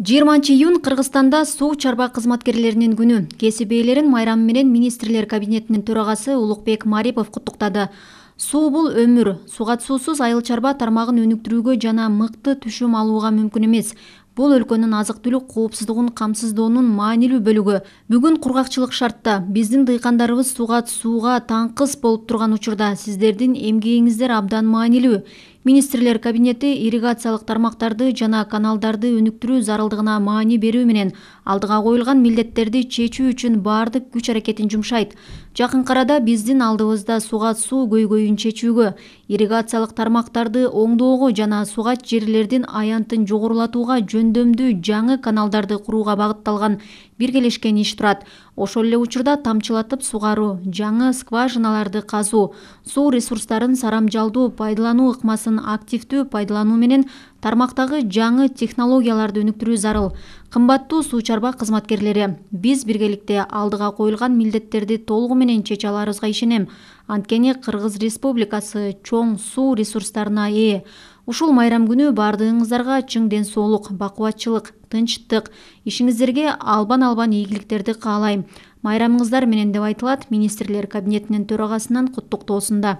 20 июнь Қырғыстанда суу чарба кызматкерлеринин күнү. Кесибейлерин майрам менен министрлер кабинетинин төрагасы Улукбек Марипов куттуктады. Суу бул өмүр. суғат суусуз айыл чарба тармагын өнүктүрүүгө жана мыкты түшүм алууга мүмкүн эмес. Бұл өлкөнүн азық түлік коопсуздугун камсыздоонун маанилүү бөлүгү. Бүгүн кургакчылык шартта биздин дыйкандарыбыз суғат сууга таңкыс болуп турган учурда сиздердин эмгегиңиздер абдан маанилүү. министрлер кабинети ирригациялык тармактарды жана каналдарды өнүктүрүү зарылдыгына маани берүү менен алдыга коюлган милдеттерди чечүү үчүн баардык күч аракетин жумшайт жакынкы арада биздин алдыбызда сугат суу көйгөйүн чечүүгө ирригациялык тармактарды оңдоого жана сугат жерлердин аянтын жогорулатууга жөндөмдүү жаңы каналдарды курууга багытталган биргелешкен иш турат ошол эле учурда тамчылатып сугаруу жаңы скважиналарды казуу суу ресурстарын сарамжалдуу пайдалануу ыкмасын активдүү пайдалануу менен тармактагы жаңы технологияларды өнүктүрүү зарыл кымбаттуу суу чарба кызматкерлери биз биргеликте алдыга коюлган милдеттерди толугу менен чече аларыбызга ишенем анткени кыргыз республикасы чоң суу ресурстарына ээ ушул майрам күнү баардыгыңыздарга чың ден соолук бакубатчылык тынчтык ишиңиздерге албан албан ийгиликтерди каалайм майрамыңыздар менен деп айтылат министрлер кабинетинин төрагасынын куттуктоосунда